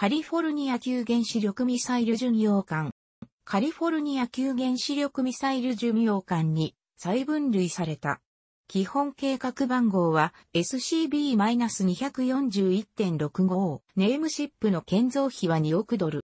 カリフォルニア級原子力ミサイル巡洋艦。カリフォルニア級原子力ミサイル巡洋艦に再分類された。基本計画番号は SCB-241.65。ネームシップの建造費は2億ドル。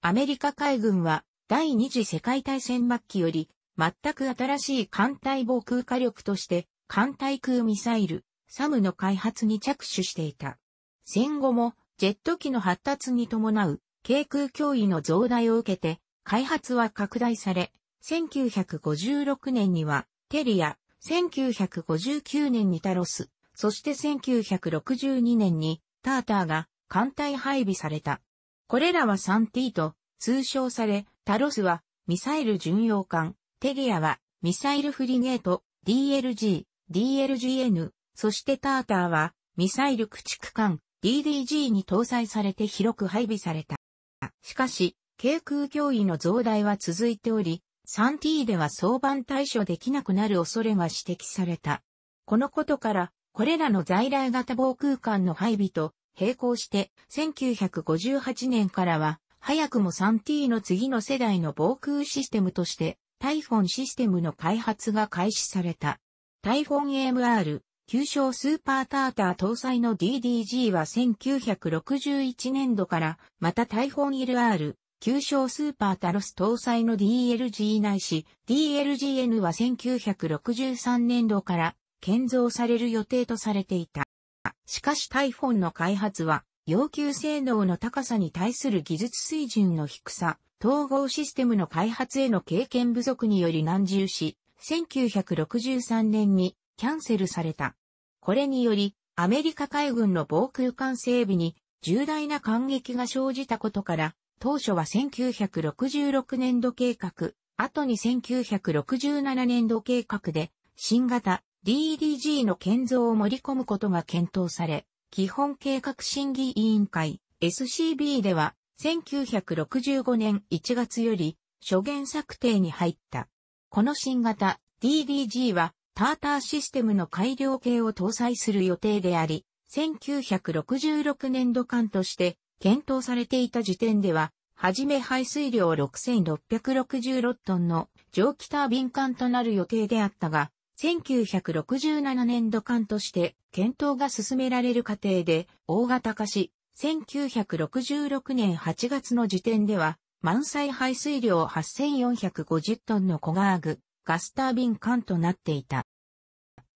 アメリカ海軍は第二次世界大戦末期より全く新しい艦隊防空火力として艦隊空ミサイル、サムの開発に着手していた。戦後もジェット機の発達に伴う軽空脅威の増大を受けて、開発は拡大され、1956年にはテリア、1959年にタロス、そして1962年にターターが艦隊配備された。これらは 3T と通称され、タロスはミサイル巡洋艦、テリアはミサイルフリゲート、DLG、DLGN、そしてターターはミサイル駆逐艦、DDG に搭載されて広く配備された。しかし、軽空脅威の増大は続いており、3T では相番対処できなくなる恐れが指摘された。このことから、これらの在来型防空間の配備と並行して、1958年からは、早くも 3T の次の世代の防空システムとして、タイフォンシステムの開発が開始された。タイフォン MR、旧称スーパーターター搭載の DDG は1961年度から、またォ本 LR、旧称スーパータロス搭載の DLG ないし、DLGN は1963年度から建造される予定とされていた。しかしタイフォンの開発は、要求性能の高さに対する技術水準の低さ、統合システムの開発への経験不足により難重し、1963年にキャンセルされた。これにより、アメリカ海軍の防空艦整備に重大な感激が生じたことから、当初は1966年度計画、後に1967年度計画で、新型 DDG の建造を盛り込むことが検討され、基本計画審議委員会 SCB では、1965年1月より、初言策定に入った。この新型 DDG は、ターターシステムの改良系を搭載する予定であり、1966年度間として検討されていた時点では、はじめ排水量6666トンの蒸気タービン管となる予定であったが、1967年度間として検討が進められる過程で大型化し、1966年8月の時点では、満載排水量8450トンのコガーグ、ガスタービン管となっていた。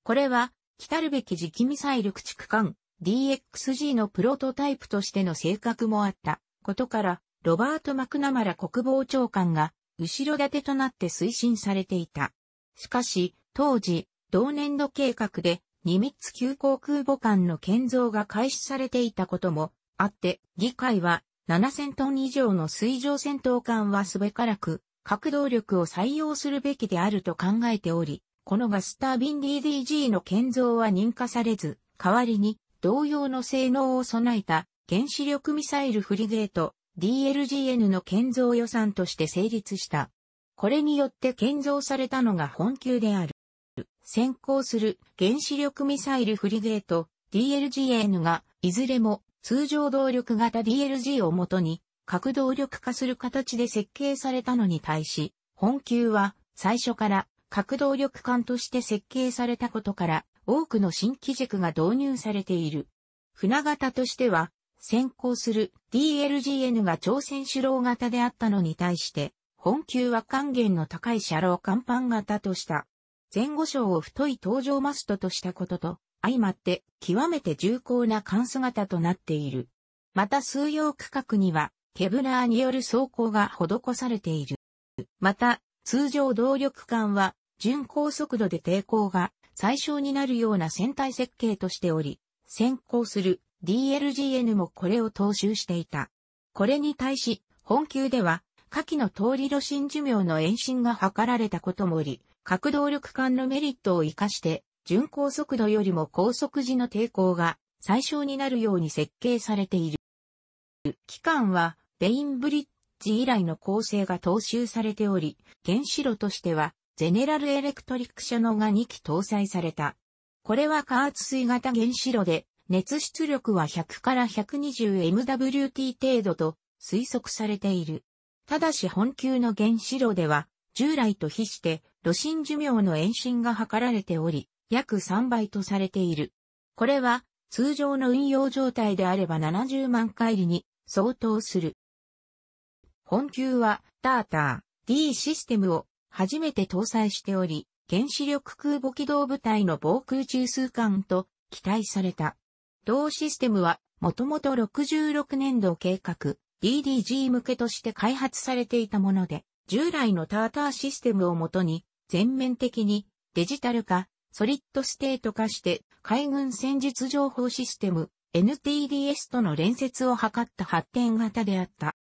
これは、来るべき磁気ミサイル駆逐艦 DXG のプロトタイプとしての性格もあったことから、ロバート・マクナマラ国防長官が後ろ盾となって推進されていた。しかし、当時、同年度計画でニミッツ級航空母艦の建造が開始されていたこともあって、議会は7000トン以上の水上戦闘艦はすべからく、核動力を採用するべきであると考えており、このガスタービン DDG の建造は認可されず、代わりに同様の性能を備えた原子力ミサイルフリゲート DLGN の建造予算として成立した。これによって建造されたのが本級である。先行する原子力ミサイルフリゲート DLGN がいずれも通常動力型 DLG をもとに核動力化する形で設計されたのに対し、本級は最初から核動力艦として設計されたことから、多くの新機軸が導入されている。船型としては、先行する DLGN が朝鮮主郎型であったのに対して、本級は還元の高い車両甲板型とした。前後章を太い搭乗マストとしたことと、相まって極めて重厚な艦姿となっている。また数用区画には、ケブラーによる走行が施されている。また、通常動力艦は巡航速度で抵抗が最小になるような船体設計としており、先行する DLGN もこれを踏襲していた。これに対し、本級では、下記の通り路新寿命の延伸が図られたこともあり、核動力艦のメリットを活かして、巡航速度よりも高速時の抵抗が最小になるように設計されている。機関は、ベインブリッジ以来の構成が踏襲されており、原子炉としては、ゼネラルエレクトリック社のが2機搭載された。これは加圧水型原子炉で、熱出力は100から 120MWT 程度と推測されている。ただし本級の原子炉では、従来と比して、炉心寿命の延伸が図られており、約3倍とされている。これは、通常の運用状態であれば70万回りに相当する。本級は、ターター D システムを初めて搭載しており、原子力空母機動部隊の防空中枢艦と期待された。同システムは、もともと66年度計画、DDG 向けとして開発されていたもので、従来のターターシステムをもとに、全面的にデジタル化、ソリッドステート化して、海軍戦術情報システム、NTDS との連接を図った発展型であった。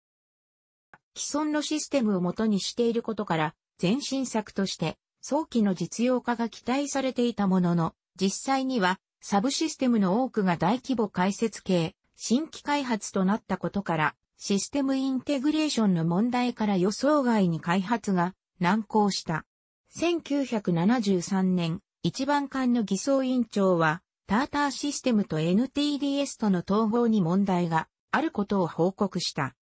既存のシステムをもとにしていることから、前進作として早期の実用化が期待されていたものの、実際にはサブシステムの多くが大規模解説系、新規開発となったことから、システムインテグレーションの問題から予想外に開発が難航した。1973年、一番艦の偽装委員長は、ターターシステムと NTDS との統合に問題があることを報告した。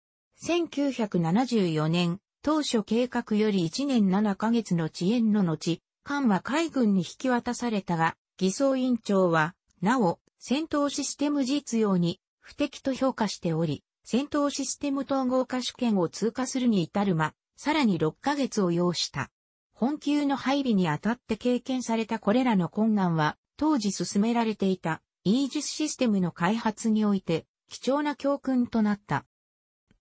1974年、当初計画より1年7ヶ月の遅延の後、艦は海軍に引き渡されたが、偽装委員長は、なお、戦闘システム実用に不適と評価しており、戦闘システム統合化試験を通過するに至るま、さらに6ヶ月を要した。本級の配備にあたって経験されたこれらの困難は、当時進められていたイージスシステムの開発において貴重な教訓となった。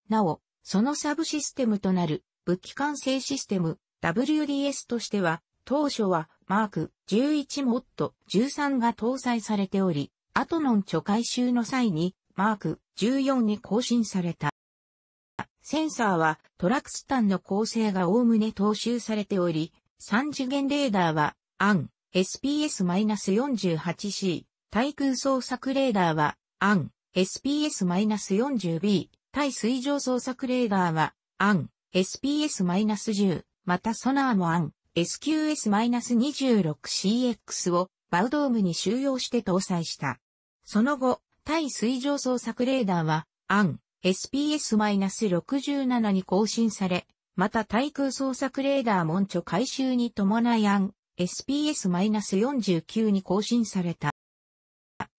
なお、そのサブシステムとなる武器管制システム WDS としては、当初はマーク11モッド13が搭載されており、アトノン著回収の際にマーク14に更新された。センサーはトラクスタンの構成が概ね踏襲されており、3次元レーダーはアン SPS-48C、対空捜索レーダーはアン SPS-40B、対水上捜索レーダーはアン SPS-10、またソナーもアン、SQS-26CX をバウドームに収容して搭載した。その後、対水上捜索レーダーは、アン、SPS-67 に更新され、また対空捜索レーダー門著回収に伴いアン、SPS-49 に更新された。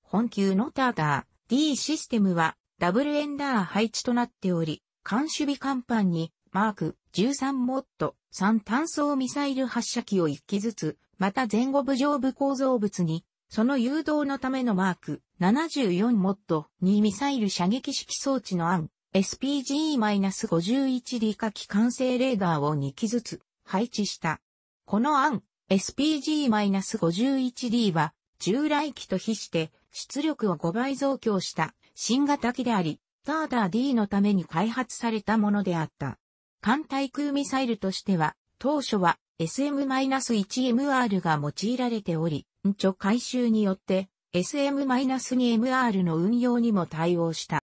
本級のターター D システムはダブルエンダー配置となっており、監守備甲板にマーク13モッド3単装ミサイル発射機を1機ずつ、また前後部上部構造物に、その誘導のためのマーク74モッド2ミサイル射撃式装置の案、SPG-51 d 科機関性レーダーを2機ずつ配置した。この案、SPG-51D は従来機と比して出力を5倍増強した新型機であり、ターダー D のために開発されたものであった。艦対空ミサイルとしては、当初は SM-1MR が用いられており、んち回収によって SM-2MR の運用にも対応した。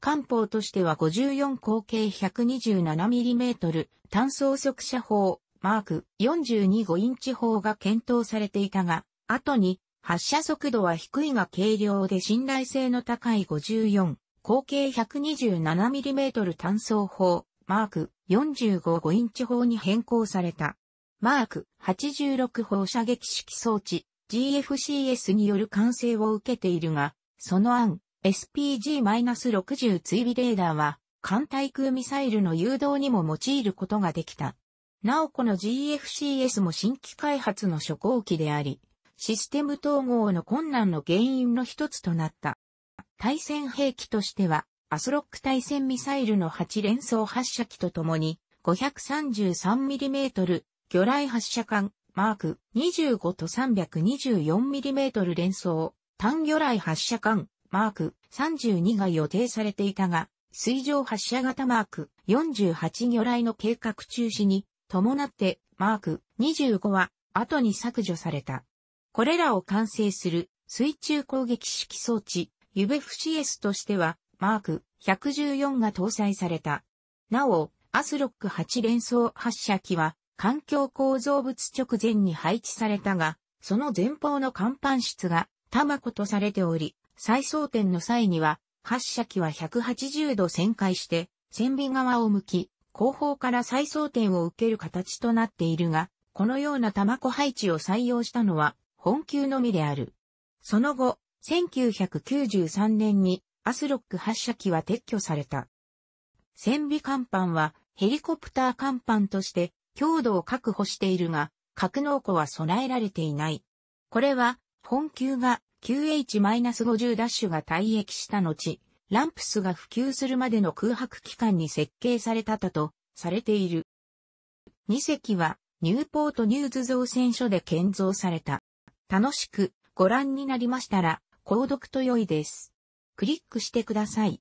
艦砲としては54口径 127mm 単装速射砲マーク42 5インチ砲が検討されていたが、後に発射速度は低いが軽量で信頼性の高い54口径 127mm 単装砲マーク455インチ砲に変更された。マーク86放射撃式装置 GFCS による完成を受けているが、その案 SPG-60 追尾レーダーは艦対空ミサイルの誘導にも用いることができた。なおこの GFCS も新規開発の初号機であり、システム統合の困難の原因の一つとなった。対戦兵器としてはアスロック対戦ミサイルの8連装発射機とともに、533mm、魚雷発射管、マーク25と 324mm 連装、単魚雷発射管、マーク32が予定されていたが、水上発射型マーク48魚雷の計画中止に伴ってマーク25は後に削除された。これらを完成する水中攻撃式装置 UVFCS としてはマーク114が搭載された。なお、アスロック8連装発射機は、環境構造物直前に配置されたが、その前方の甲板室がタマコとされており、再装填の際には、発射機は180度旋回して、船尾側を向き、後方から再装填を受ける形となっているが、このようなタマコ配置を採用したのは、本級のみである。その後、1993年にアスロック発射機は撤去された。戦備甲板はヘリコプター甲板として強度を確保しているが、格納庫は備えられていない。これは、本級が QH-50 ダッシュが退役した後、ランプスが普及するまでの空白期間に設計されたたとされている。2隻はニューポートニューズ造船所で建造された。楽しくご覧になりましたら、購読と良いです。クリックしてください。